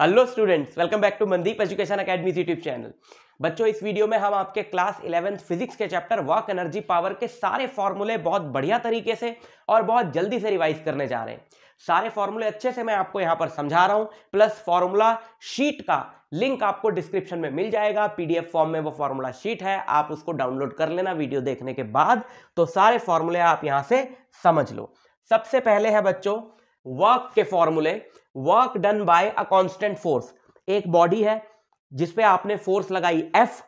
Hello students welcome back to Mandeep education academy YouTube channel बच्चों इस वीडियो में हम आपके क्लास इलेवेंथ फिजिक्स के चैप्टर वर्क एनर्जी पावर के सारे फॉर्मूले बहुत बढ़िया तरीके से और बहुत जल्दी से रिवाइज करने जा रहे हैं सारे फॉर्मूले अच्छे से मैं आपको यहाँ पर समझा रहा हूँ प्लस फॉर्मूला शीट का लिंक आपको डिस्क्रिप्शन में मिल जाएगा पीडीएफ फॉर्म में वो फॉर्मूला शीट है आप उसको डाउनलोड कर लेना वीडियो देखने के बाद तो सारे फॉर्मूले आप यहाँ से समझ लो सबसे पहले है बच्चों वर्क के फॉर्मूले work done by a constant force एक बॉडी है जिसपे आपने फोर्स लगाई एफ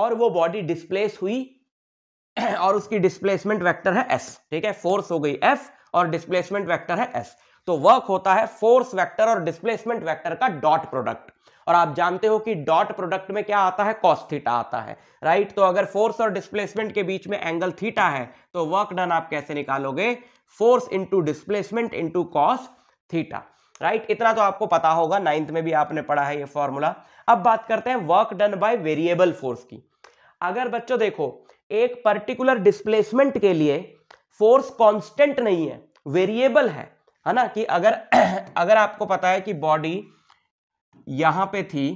और वो बॉडी डिस्प्लेस हुई और उसकी डिस्प्लेसमेंट वेक्टर है एस ठीक है फोर्स हो गई एफ और डिस्प्लेसमेंट वेक्टर है एस तो वर्क होता है फोर्स वेक्टर और डिस्प्लेसमेंट वेक्टर का डॉट प्रोडक्ट और आप जानते हो कि डॉट प्रोडक्ट में क्या आता है कॉस थीटा आता है राइट तो अगर फोर्स और डिस्प्लेसमेंट के बीच में एंगल थीटा है तो वर्क डन आप कैसे निकालोगे force into displacement into cos theta right इतना तो आपको पता होगा नाइन्थ में भी आपने पढ़ा है ये फॉर्मूला अब बात करते हैं work done by variable force की अगर बच्चों देखो एक पर्टिकुलर डिस्प्लेसमेंट के लिए फोर्स कांस्टेंट नहीं है वेरिएबल है है ना कि अगर अगर आपको पता है कि बॉडी यहां पे थी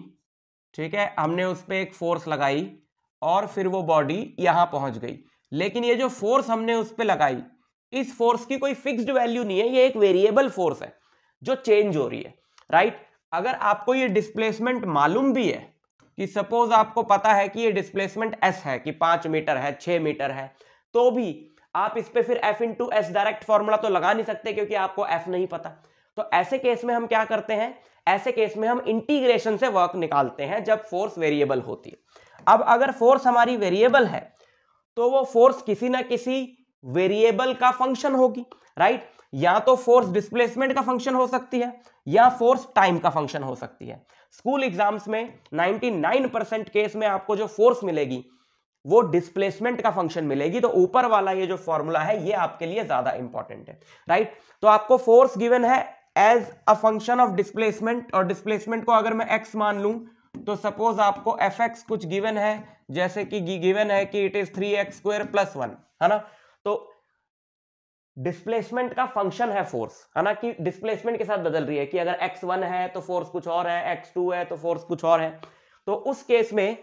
ठीक है हमने उस पर एक फोर्स लगाई और फिर वो बॉडी यहां पहुंच गई लेकिन ये जो फोर्स हमने उस पर लगाई इस फोर्स की कोई फिक्स्ड वैल्यू नहीं है ये एक वेरिएबल फोर्स है जो चेंज हो रही है राइट अगर आपको ये डिस्प्लेसमेंट मालूम भी है कि सपोज आपको पता है कि ये डिस्प्लेसमेंट एस है कि पांच मीटर है छह मीटर है तो भी आप इस पर फिर F into S direct formula तो लगा नहीं सकते क्योंकि आपको एफ नहीं पता तो ऐसे केस में हम क्या करते हैं ऐसे केस में हम इंटीग्रेशन से वर्क निकालते हैं जब फोर्स वेरिएबल होती है अब अगर फोर्स हमारी वेरिएबल है तो वो फोर्स किसी ना किसी वेरिएबल का फंक्शन होगी राइट या तो फोर्स डिस्प्लेसमेंट का फंक्शन हो सकती है या फोर्स टाइम का फंक्शन हो सकती है स्कूल एग्जाम्स में 99 परसेंट केस में आपको जो फोर्स मिलेगी वो डिस्प्लेसमेंट का फंक्शन मिलेगी तो ऊपर वाला ये जो फॉर्मूला है ये आपके लिए ज्यादा इंपॉर्टेंट है राइट तो आपको फोर्स गिवन है as a function of displacement और डिस्प्लेसमेंट को अगर मैं एक्स मान लू तो सपोज आपको एफ एक्स कुछ गिवन है जैसे कि गिवन है कि it is three X square plus one है ना तो डिस्प्लेसमेंट का फंक्शन है फोर्स है ना कि डिस्प्लेसमेंट के साथ बदल रही है कि अगर एक्स वन है तो फोर्स कुछ और है एक्स टू है तो फोर्स कुछ और है तो उस केस में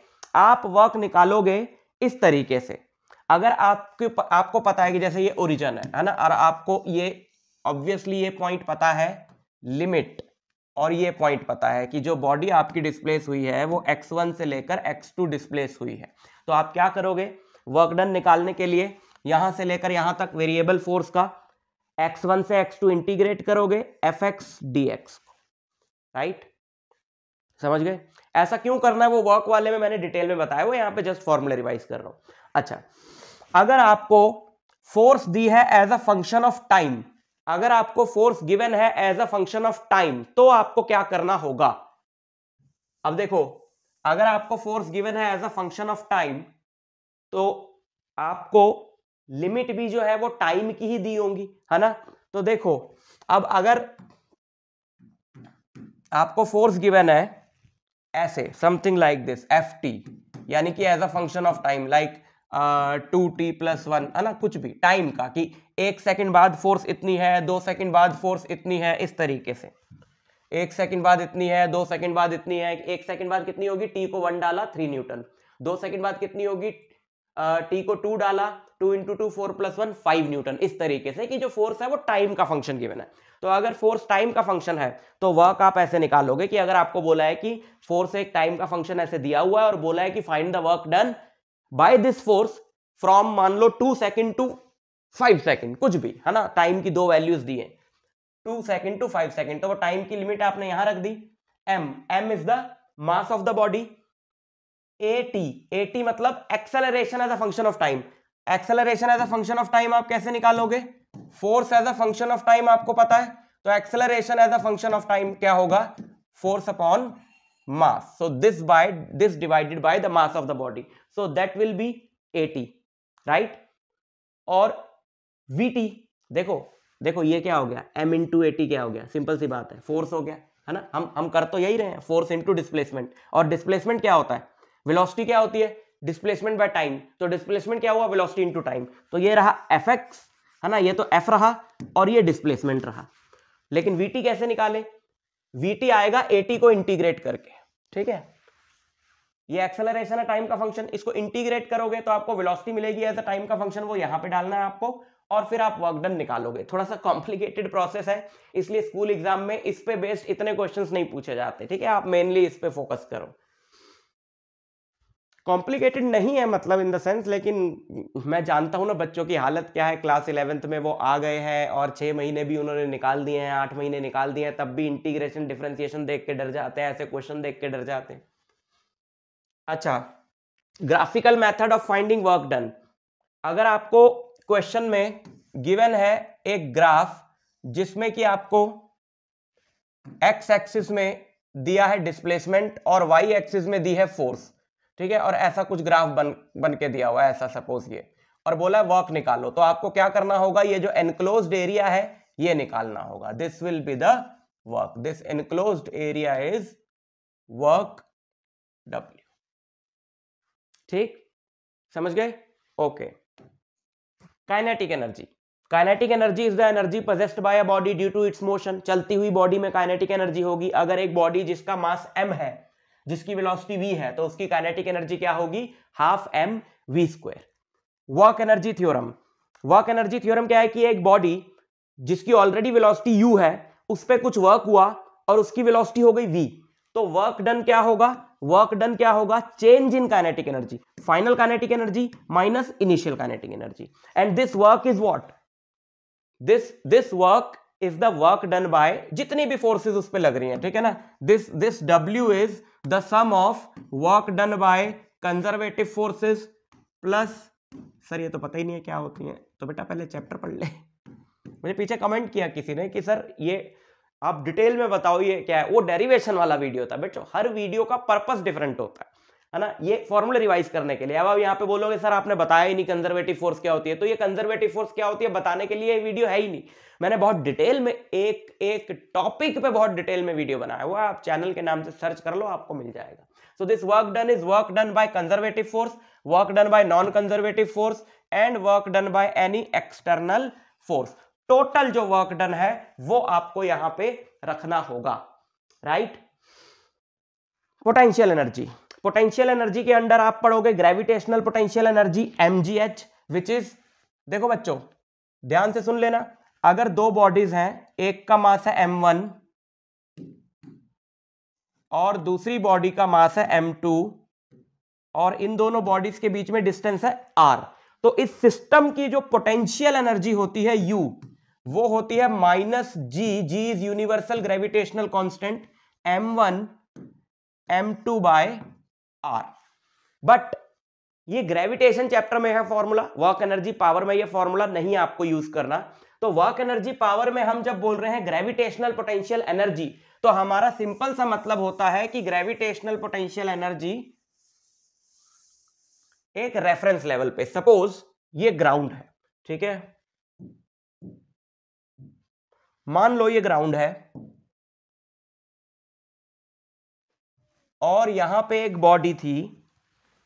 आप वर्क निकालोगे इस तरीके से अगर आपके आपको पता है कि जैसे ये ओरिजन है है ना और आपको ये ऑब्वियसली ये पॉइंट पता है लिमिट और ये पॉइंट पता है कि जो बॉडी आपकी डिस्प्लेस हुई है वो एक्स वन से लेकर एक्स टू डिस्प्लेस हुई है तो आप क्या करोगे वर्क डन निकालने के लिए यहां से लेकर यहां तक वेरिएबल फोर्स का एक्स वन से एक्स टू इंटीग्रेट करोगे एफ एक्स राइट समझ गए ऐसा क्यों करना है वो वर्क वाले में मैंने डिटेल में बताया वो यहां पे जस्ट फॉर्मूला रिवाइज कर रहा हूं अच्छा अगर आपको फोर्स दी है as a function of time अगर आपको फोर्स गिवन है as a function of time तो आपको क्या करना होगा अब देखो अगर आपको फोर्स गिवन है as a function of time तो आपको लिमिट भी जो है वो टाइम की ही दी होंगी है ना तो देखो अब अगर आपको फोर्स गिवन है ऐसे something like this F T यानी कि as a function of time like two T plus one है ना कुछ भी टाइम का कि एक सेकंड बाद फोर्स इतनी है दो सेकंड बाद फोर्स इतनी है इस तरीके से एक सेकंड बाद इतनी है दो सेकंड बाद इतनी है एक सेकंड बाद कितनी होगी टी को वन डाला थ्री न्यूटन दो सेकंड बाद कितनी होगी टी को टू डाला two into two four plus one five newton इस तरीके से कि जो फोर्स है वो टाइम का फंक्शन गिवन है तो अगर फोर्स टाइम का फंक्शन है तो वर्क आप ऐसे निकालोगे कि अगर आपको बोला है कि फोर्स एक टाइम का फंक्शन ऐसे दिया हुआ है और बोला है कि find the work done by this force from मान लो two second two five second कुछ भी है ना टाइम की दो वैल्यूज दिए two second two five second तो वो टाइम की लिमिट आपने यहां रख दी M M is the mass of the body A T A T मतलब acceleration as a function of time acceleration as a function of time आप कैसे निकालोगे force as a function of time आपको पता है तो acceleration as a function of time क्या होगा force upon mass so this by this divided the the mass of the body so that will be 80 right और vt देखो देखो ये क्या हो गया टू ए टी क्या हो गया सिंपल सी बात है फोर्स हो गया है ना हम हम कर तो यही रहे हैं फोर्स इंटू डिस्प्लेसमेंट और डिस्प्लेसमेंट क्या होता है वेलोसिटी क्या होती है डिस्प्लेसमेंट बाय टाइम तो डिस्प्लेसमेंट क्या हुआ वेलोसिटी इनटू टाइम तो ये रहा एफ एक्स है ना ये तो एफ रहा और ये डिस्प्लेसमेंट रहा लेकिन वीटी कैसे निकाले वीटी आएगा एटी को इंटीग्रेट करके ठीक है ये एक्सेलरेशन है टाइम का फंक्शन इसको इंटीग्रेट करोगे तो आपको वेलोसिटी मिलेगी एज अ टाइम का फंक्शन वो यहां पे डालना है आपको और फिर आप वर्क डन निकालोगे थोड़ा सा कॉम्प्लिकेटेड प्रोसेस है इसलिए स्कूल एग्जाम में इस पे बेस्ड इतने क्वेश्चंस नहीं पूछे जाते ठीक है आप मेनली इस पे फोकस करो कॉम्प्लिकेटेड नहीं है मतलब इन द सेंस लेकिन मैं जानता हूँ ना बच्चों की हालत क्या है क्लास इलेवेंथ में वो आ गए हैं और छः महीने भी उन्होंने निकाल दिए हैं आठ महीने निकाल दिए हैं तब भी इंटीग्रेशन डिफ्रेंसिएशन देख के डर जाते हैं ऐसे क्वेश्चन देख के डर जाते हैं अच्छा graphical method of finding work done अगर आपको क्वेश्चन में गिवन है एक ग्राफ जिसमें कि आपको एक्स एक्सिस में दिया है डिस्प्लेसमेंट और वाई एक्सिस में दी है फोर्स ठीक है और ऐसा कुछ ग्राफ बन बन के दिया हुआ है ऐसा सपोज ये और बोला वर्क निकालो तो आपको क्या करना होगा ये जो एनक्लोज एरिया है ये निकालना होगा this will be the work this enclosed area is work W ठीक समझ गए okay kinetic energy kinetic energy is the energy possessed by a body due to its motion चलती हुई बॉडी में काइनेटिक एनर्जी होगी अगर एक बॉडी जिसका मास एम है जिसकी वेलोसिटी v है तो उसकी काइनेटिक एनर्जी क्या होगी half M V square work energy theorem work energy theorem क्या है कि एक बॉडी जिसकी ऑलरेडी वेलोसिटी u है उस पर कुछ वर्क हुआ और उसकी वेलोसिटी हो गई v तो वर्क डन क्या होगा वर्क डन क्या होगा change in kinetic energy final kinetic energy minus initial kinetic energy and this work is what this this work is the work done by जितनी भी फोर्सेज उस पर लग रही हैं ठीक है ना this this W is the sum of work done by conservative forces plus sir ये तो पता ही नहीं है क्या होती है तो बेटा पहले चैप्टर पढ़ ले मुझे पीछे कमेंट किया किसी ने कि सर ये आप डिटेल में बताओ ये क्या है वो डेरिवेशन वाला वीडियो था बेटो हर वीडियो का पर्पज डिफरेंट होता है है ना ये फॉर्मूला रिवाइज करने के लिए अब आप यहाँ पे बोलोगे सर आपने बताया ही नहीं कंजर्वेटिव फोर्स क्या होती है तो ये कंजर्वेटिव फोर्स क्या होती है बताने के लिए वीडियो है ही नहीं मैंने बहुत डिटेल में एक एक टॉपिक पे बहुत डिटेल में वीडियो बनाया हुआ आप चैनल के नाम से सर्च कर लो आपको मिल जाएगा so this work done is work done by conservative force work done by non conservative force and work done by any external force total जो वर्क डन है वो आपको यहां पे रखना होगा right potential energy potential energy के under आप पढ़ोगे gravitational potential energy M G H which is देखो बच्चों ध्यान से सुन लेना अगर दो बॉडीज हैं एक का मास है एम वन और दूसरी बॉडी का मास है एम टू और इन दोनों बॉडीज के बीच में डिस्टेंस है आर तो इस सिस्टम की जो पोटेंशियल एनर्जी होती है यू वो होती है minus G G is universal gravitational constant M one M two by R but ये ग्रेविटेशन चैप्टर में है फॉर्मूला वर्क एनर्जी पावर में ये फॉर्मूला नहीं आपको यूज करना तो वर्क एनर्जी पावर में हम जब बोल रहे हैं ग्रेविटेशनल पोटेंशियल एनर्जी तो हमारा सिंपल सा मतलब होता है कि ग्रेविटेशनल पोटेंशियल एनर्जी एक रेफरेंस लेवल पे सपोज ये ग्राउंड है ठीक है मान लो ये ग्राउंड है और यहां पे एक बॉडी थी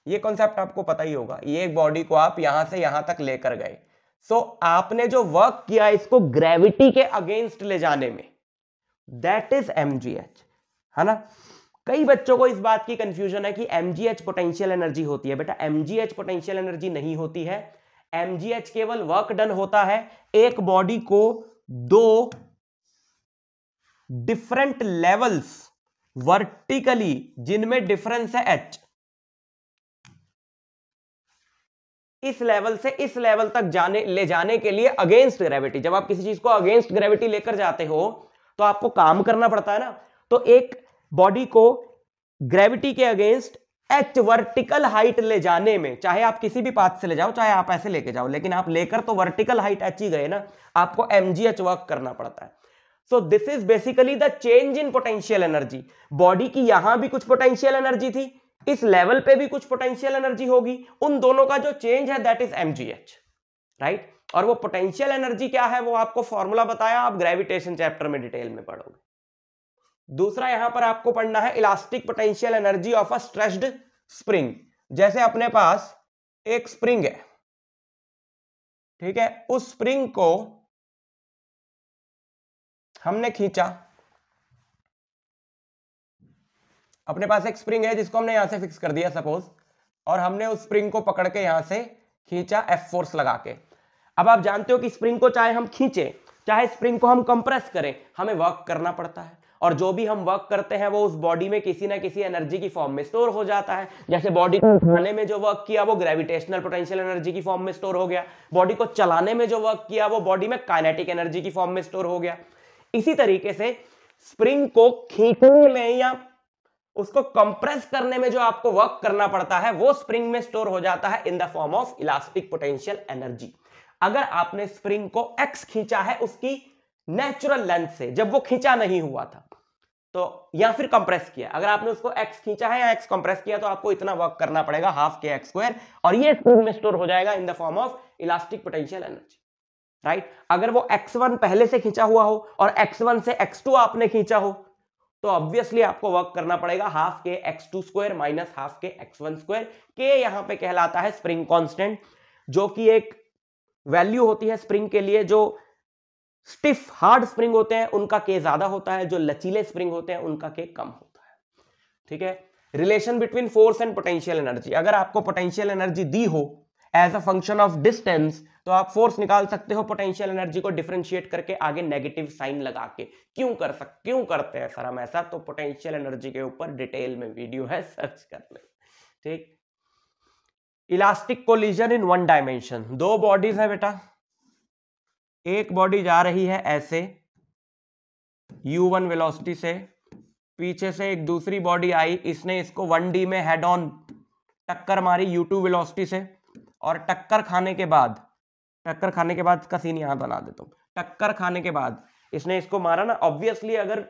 ये कॉन्सेप्ट आपको पता ही होगा ये एक बॉडी को आप यहां से यहां तक लेकर गए सो so, आपने जो वर्क किया इसको ग्रेविटी के अगेंस्ट ले जाने में दैट इज एम है ना कई बच्चों को इस बात की कंफ्यूजन है कि एम पोटेंशियल एनर्जी होती है बेटा एम पोटेंशियल एनर्जी नहीं होती है एम केवल वर्क डन होता है एक बॉडी को दो डिफरेंट लेवल्स वर्टिकली जिनमें डिफरेंस है एच इस लेवल से इस लेवल तक जाने ले जाने के लिए अगेंस्ट ग्रेविटी जब आप किसी चीज को अगेंस्ट ग्रेविटी लेकर जाते हो तो आपको काम करना पड़ता है ना तो एक बॉडी को ग्रेविटी के अगेंस्ट एच वर्टिकल हाइट ले जाने में चाहे आप किसी भी पाथ से ले जाओ चाहे आप ऐसे लेके जाओ लेकिन आप लेकर तो वर्टिकल हाइट एच ही गए ना आपको एम जी एच वर्क करना पड़ता है so this is basically the change in potential energy body की यहां भी कुछ पोटेंशियल एनर्जी थी इस लेवल पे भी कुछ पोटेंशियल एनर्जी होगी उन दोनों का जो चेंज है दैट इज एमजीएच राइट और वो पोटेंशियल एनर्जी क्या है वो आपको फॉर्मूला बताया आप ग्रेविटेशन चैप्टर में डिटेल में पढ़ोगे दूसरा यहां पर आपको पढ़ना है elastic potential energy of a stressed spring जैसे अपने पास एक स्प्रिंग है ठीक है उस स्प्रिंग को हमने खींचा अपने पास एक स्प्रिंग है जिसको हमने यहां से फिक्स कर दिया सपोज और हमने उस स्प्रिंग को पकड़ के यहां से खींचा एफ फोर्स लगा के अब आप जानते हो कि स्प्रिंग को चाहे हम खींचे चाहे स्प्रिंग को हम कंप्रेस करें हमें वर्क करना पड़ता है और जो भी हम वर्क करते हैं वो उस बॉडी में किसी ना किसी एनर्जी की फॉर्म में स्टोर हो जाता है जैसे बॉडी को उठाने हम्म, हम्म। में जो वर्क किया वो ग्रेविटेशनल पोटेंशियल एनर्जी की फॉर्म में स्टोर हो गया बॉडी को चलाने में जो वर्क किया वो बॉडी में काइनेटिक एनर्जी की फॉर्म में स्टोर हो गया इसी तरीके से स्प्रिंग को खींचने में या उसको कंप्रेस करने में जो आपको वर्क करना पड़ता है वो स्प्रिंग में स्टोर हो जाता है in the form of elastic potential energy अगर आपने स्प्रिंग को एक्स खींचा है उसकी नेचुरल लेंथ से जब वो खींचा नहीं हुआ था तो या फिर कंप्रेस किया अगर आपने उसको एक्स खींचा है या एक्स कंप्रेस किया तो आपको इतना वर्क करना पड़ेगा हाफ के एक्स स्क्वायर और ये स्प्रिंग में स्टोर हो जाएगा in the form of elastic potential energy right अगर वो x1 पहले से खींचा हुआ हो और x1 से x2 आपने खींचा हो तो ऑब्वियसली आपको वर्क करना पड़ेगा half K X two square minus half K X one square के यहां पे कहलाता है स्प्रिंग कांस्टेंट जो कि एक वैल्यू होती है स्प्रिंग के लिए जो स्टिफ हार्ड स्प्रिंग होते हैं उनका के ज्यादा होता है जो लचीले स्प्रिंग होते हैं उनका के कम होता है ठीक है relation between force and potential energy अगर आपको पोटेंशियल एनर्जी दी हो as a function of distance तो आप फोर्स निकाल सकते हो पोटेंशियल एनर्जी को डिफ्रेंशिएट करके आगे नेगेटिव साइन लगा के क्यों कर सक क्यों करते हैं सर हम ऐसा तो पोटेंशियल एनर्जी के ऊपर डिटेल में वीडियो है सर्च कर ले ठीक elastic collision in one dimension दो बॉडीज है बेटा एक बॉडी जा रही है ऐसे u1 वन वेलोसिटी से पीछे से एक दूसरी बॉडी आई इसने इसको 1d में हेड ऑन टक्कर मारी u2 टू वेलोसिटी से और टक्कर खाने के बाद टक्कर खाने के बाद का सीन यहां बना देता हूं टक्कर खाने के बाद इसने इसको मारा ना ऑब्वियसली अगर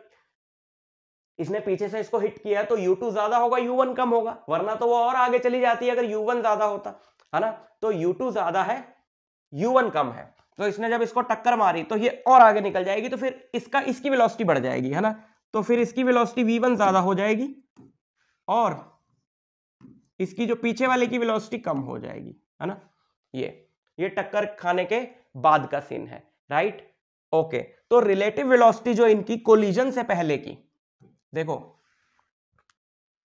इसने पीछे से इसको हिट किया तो यू ज्यादा होगा यू कम होगा वरना तो वो और आगे चली जाती है अगर यू ज्यादा होता है ना तो यू ज्यादा है यू कम है तो इसने जब इसको टक्कर मारी तो ये और आगे निकल जाएगी तो फिर इसका इसकी वेलोसिटी बढ़ जाएगी है ना तो फिर इसकी वेलोसिटी वी वन ज्यादा हो जाएगी और इसकी जो पीछे वाले की वेलोसिटी कम हो जाएगी है ना ये ये टक्कर खाने के बाद का सीन है राइट ओके तो रिलेटिव वेलोसिटी जो इनकी कोलिजन से पहले की देखो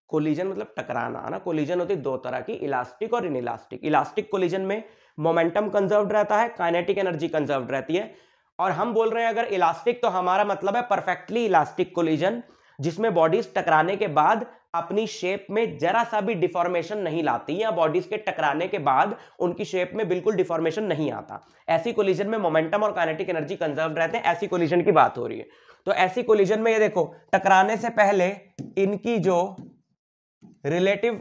कोलिजन मतलब टकराना ना कोलिजन होती दो तरह की इलास्टिक और इनइलास्टिक इलास्टिक कोलिजन में मोमेंटम कंजर्व रहता है काइनेटिक एनर्जी कंजर्व रहती है और हम बोल रहे हैं अगर इलास्टिक तो हमारा मतलब है परफेक्टली इलास्टिक कोलिजन जिसमें बॉडीज टकराने के बाद अपनी शेप में जरा सा भी डिफॉर्मेशन नहीं लाती या बॉडीज के टकराने के बाद उनकी शेप में बिल्कुल डिफॉर्मेशन नहीं आता ऐसी कोलिजन में मोमेंटम और कानेटिक एनर्जी कंजर्व रहते हैं ऐसी कोलिजन की बात हो रही है तो ऐसी कोलिजन में ये देखो टकराने से पहले इनकी जो रिलेटिव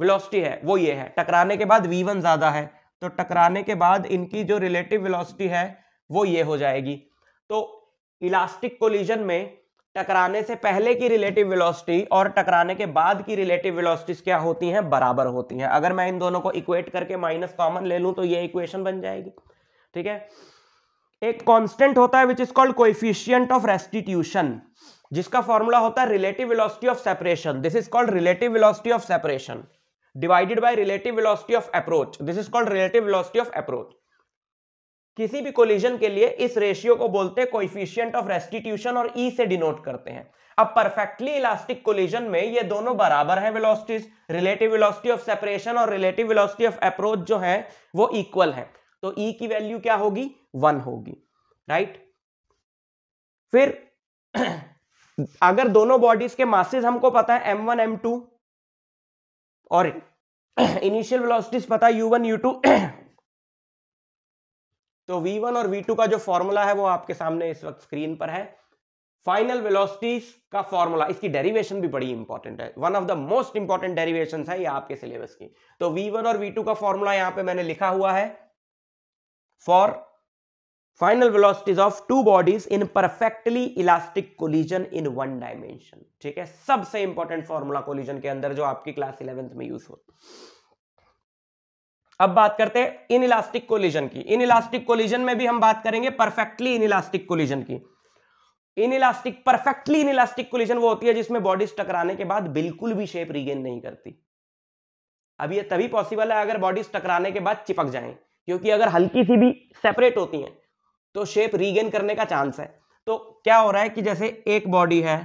वेलोसिटी है वो ये है टकराने के बाद वन ज्यादा है तो टकराने के बाद इनकी जो रिलेटिव वेलोसिटी है वो ये हो जाएगी तो इलास्टिक कोलिजन में टकराने से पहले की रिलेटिव वेलोसिटी और टकराने के बाद की रिलेटिव वेलोसिटीज क्या होती हैं बराबर होती हैं अगर मैं इन दोनों को इक्वेट करके माइनस कॉमन ले लूं तो ये इक्वेशन बन जाएगी ठीक है एक कांस्टेंट होता है which is called coefficient of restitution जिसका फॉर्मूला होता है relative velocity of separation this is called relative velocity of separation divided by relative velocity of approach this is called relative velocity of approach किसी भी collision के लिए इस ratio को बोलते हैं कोइफिशियंट ऑफ रेस्टिट्यूशन और ई e से डिनोट करते हैं अब परफेक्टली इलास्टिक कोलिजन में ये दोनों बराबर हैं velocities relative velocity of separation और रिलेटिव वेलोसिटी ऑफ अप्रोच जो है वो इक्वल है तो ई e की वैल्यू क्या होगी वन होगी राइट फिर अगर दोनों बॉडीज के मासेज हमको पता है एम वन एम टू और इनिशियल वेलोसिटीज पता है यू वन यू टू तो वी वन और वी टू का जो फॉर्मूला है वो आपके सामने इस वक्त स्क्रीन पर है फाइनल वेलोसिटीज का फॉर्मूला इसकी डेरिवेशन भी बड़ी इंपॉर्टेंट है one of the most important derivation है ये आपके सिलेबस की तो वी वन और वी टू का फॉर्मूला यहां पे मैंने लिखा हुआ है for final velocities of two bodies in perfectly elastic collision in one dimension ठीक है सबसे इंपॉर्टेंट फॉर्मूला कोलिजन के अंदर जो आपकी क्लास इलेवेंथ में यूज हो अब बात करते हैं इन इलास्टिक कोलिजन की इन इलास्टिक कोलिजन में भी हम बात करेंगे परफेक्टली इन इलास्टिक कोलिजन की inelastic perfectly inelastic collision वो होती है जिसमें बॉडीज टकराने के बाद बिल्कुल भी शेप रिगेन नहीं करती अब ये तभी पॉसिबल है अगर बॉडीज टकराने के बाद चिपक जाएं क्योंकि अगर हल्की सी भी सेपरेट होती हैं तो शेप रीगेन करने का चांस है तो क्या हो रहा है कि जैसे एक बॉडी है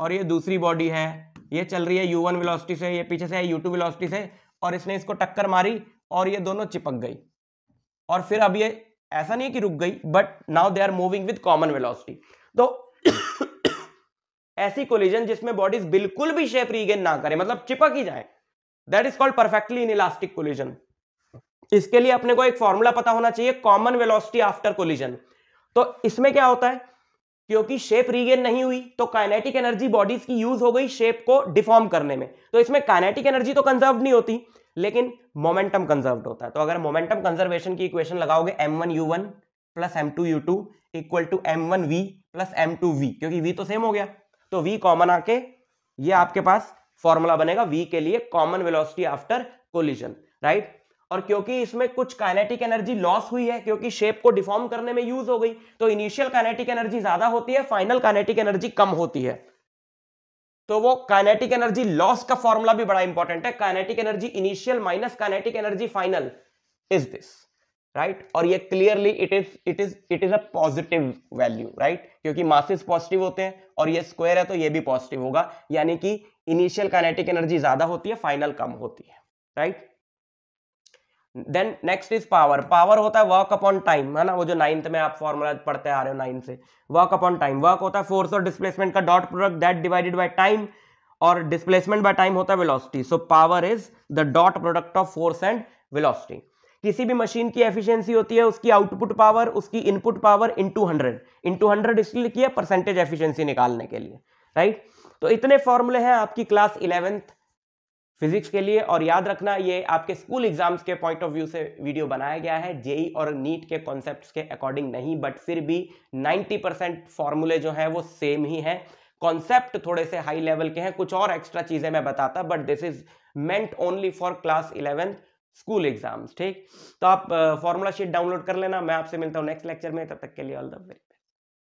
और ये दूसरी बॉडी है ये चल रही है यू वन वेलोसिटी से ये पीछे से है यू टू वेलोसिटी से और इसने इसको टक्कर मारी और ये दोनों चिपक गई और फिर अब ये ऐसा नहीं है कि रुक गई but now they are moving with common velocity तो ऐसी कोलिजन जिसमें बॉडीज बिल्कुल भी शेप रीगेन ना करें मतलब चिपक ही जाए that is called perfectly inelastic collision इसके लिए अपने को एक फॉर्मूला पता होना चाहिए कॉमन वेलोसिटी आफ्टर कोलिजन तो इसमें क्या होता है क्योंकि शेप रीगेन नहीं हुई तो काइनेटिक एनर्जी बॉडीज की यूज हो गई शेप को डिफॉर्म करने में तो इसमें काइनेटिक एनर्जी तो कंजर्व नहीं होती लेकिन मोमेंटम कंजर्व होता है तो अगर मोमेंटम कंजर्वेशन की इक्वेशन लगाओगे M one U one plus M two U two equal to M one V plus M two V क्योंकि वी तो सेम हो गया तो वी कॉमन आके ये आपके पास फॉर्मूला बनेगा वी के लिए common velocity after collision right और क्योंकि इसमें कुछ काइनेटिक एनर्जी लॉस हुई है क्योंकि शेप को डिफॉर्म करने में यूज हो गई तो इनिशियल काइनेटिक एनर्जी ज्यादा होती है फाइनल काइनेटिक एनर्जी कम होती है तो वो काइनेटिक एनर्जी लॉस का फॉर्मूला भी बड़ा इंपॉर्टेंट है kinetic energy initial minus kinetic energy final is this right और ये clearly it is it is it is a positive value right क्योंकि मासिस पॉजिटिव होते हैं और ये स्क्वायर है तो ये भी पॉजिटिव होगा यानी कि इनिशियल काइनेटिक एनर्जी ज्यादा होती है फाइनल कम होती है right right? Then next is power power होता है वर्क अपॉन टाइम है ना वो जो नाइन्थ में आप फॉर्मूला पढ़ते आ रहे हो नाइन्थ से वर्क अपॉन टाइम वर्क होता है फोर्स और डिस्प्लेसमेंट का dot product that divided by time और डिस्प्लेसमेंट बाय टाइम होता है velocity so power is the dot product of force and velocity किसी भी मशीन की एफिशिएंसी होती है उसकी आउटपुट पावर उसकी input power two hundred two hundred इसलिए किया परसेंटेज एफिशिएंसी निकालने के लिए राइट तो इतने फॉर्मूले हैं आपकी क्लास इलेवेंथ फिजिक्स के लिए और याद रखना ये आपके स्कूल एग्जाम्स के पॉइंट ऑफ व्यू से वीडियो बनाया गया है जेई और नीट के कॉन्सेप्ट के अकॉर्डिंग नहीं बट फिर भी 90 परसेंट फॉर्मूले जो है वो सेम ही हैं कॉन्सेप्ट थोड़े से हाई लेवल के हैं कुछ और एक्स्ट्रा चीज़ें मैं बताता but this is meant only for class eleventh school exams ठीक तो आप फॉर्मूला शीट डाउनलोड कर लेना मैं आपसे मिलता हूँ नेक्स्ट लेक्चर में तब तक के लिए ऑल द वेरी